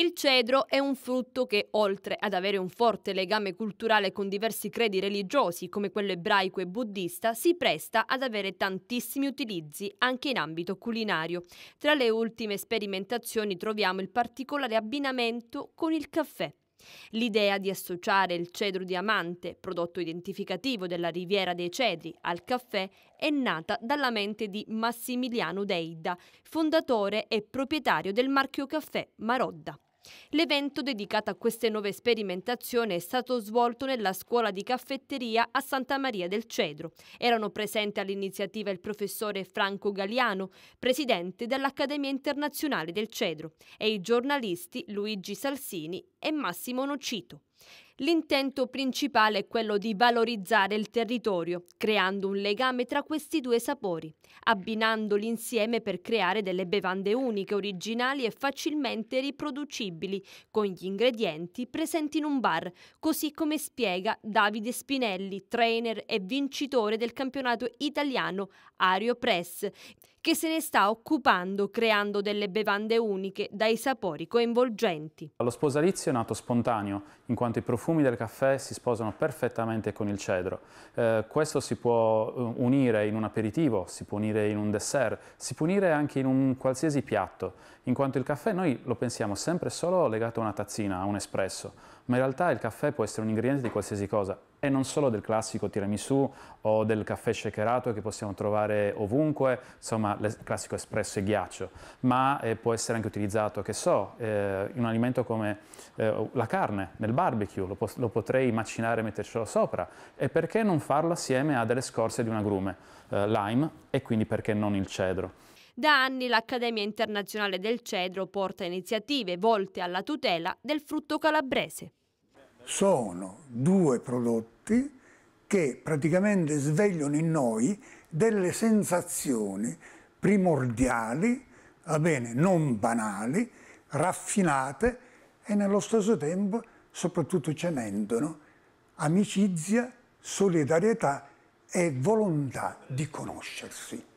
Il cedro è un frutto che, oltre ad avere un forte legame culturale con diversi credi religiosi come quello ebraico e buddista, si presta ad avere tantissimi utilizzi anche in ambito culinario. Tra le ultime sperimentazioni troviamo il particolare abbinamento con il caffè. L'idea di associare il cedro diamante, prodotto identificativo della Riviera dei Cedri, al caffè è nata dalla mente di Massimiliano Deida, fondatore e proprietario del marchio caffè Marodda. L'evento dedicato a queste nuove sperimentazioni è stato svolto nella scuola di caffetteria a Santa Maria del Cedro. Erano presenti all'iniziativa il professore Franco Galiano, presidente dell'Accademia Internazionale del Cedro, e i giornalisti Luigi Salsini e Massimo Nocito. L'intento principale è quello di valorizzare il territorio, creando un legame tra questi due sapori, abbinandoli insieme per creare delle bevande uniche, originali e facilmente riproducibili con gli ingredienti presenti in un bar, così come spiega Davide Spinelli, trainer e vincitore del campionato italiano Ario Press, che se ne sta occupando creando delle bevande uniche dai sapori coinvolgenti. Lo sposalizio è nato spontaneo, in quanto i profumi profumi del caffè si sposano perfettamente con il cedro. Eh, questo si può eh, unire in un aperitivo, si può unire in un dessert, si può unire anche in un qualsiasi piatto, in quanto il caffè noi lo pensiamo sempre solo legato a una tazzina, a un espresso, ma in realtà il caffè può essere un ingrediente di qualsiasi cosa, e non solo del classico tiramisù o del caffè shakerato che possiamo trovare ovunque, insomma il classico espresso e ghiaccio, ma eh, può essere anche utilizzato, che so, eh, in un alimento come eh, la carne, nel barbecue, lo, po lo, potrei macinare e mettercelo sopra, e perché non farlo assieme a delle scorze di un agrume, eh, lime, e quindi perché non il cedro. Da anni l'Accademia Internazionale del Cedro porta iniziative volte alla tutela del frutto calabrese sono due prodotti che praticamente svegliano in noi delle sensazioni primordiali, va bene, non banali, raffinate e nello stesso tempo soprattutto cementano amicizia, solidarietà e volontà di conoscersi.